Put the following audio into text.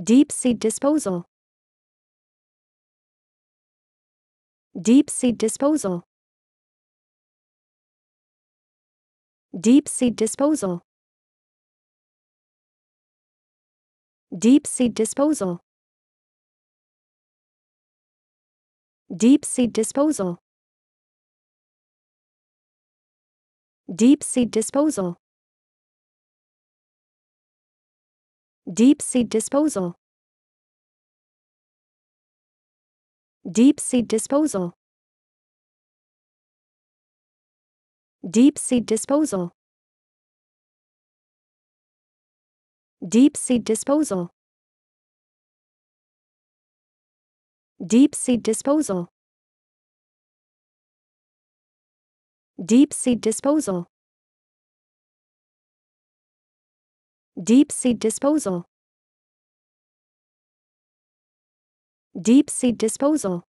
Deep sea disposal. Deep sea disposal. Deep sea disposal. Deep sea disposal. Deep sea disposal. Deep sea disposal. Deep sea disposal. Deep sea disposal. Deep sea disposal. Deep sea disposal. Deep sea disposal. Deep sea disposal. Deep sea disposal. Deep sea disposal.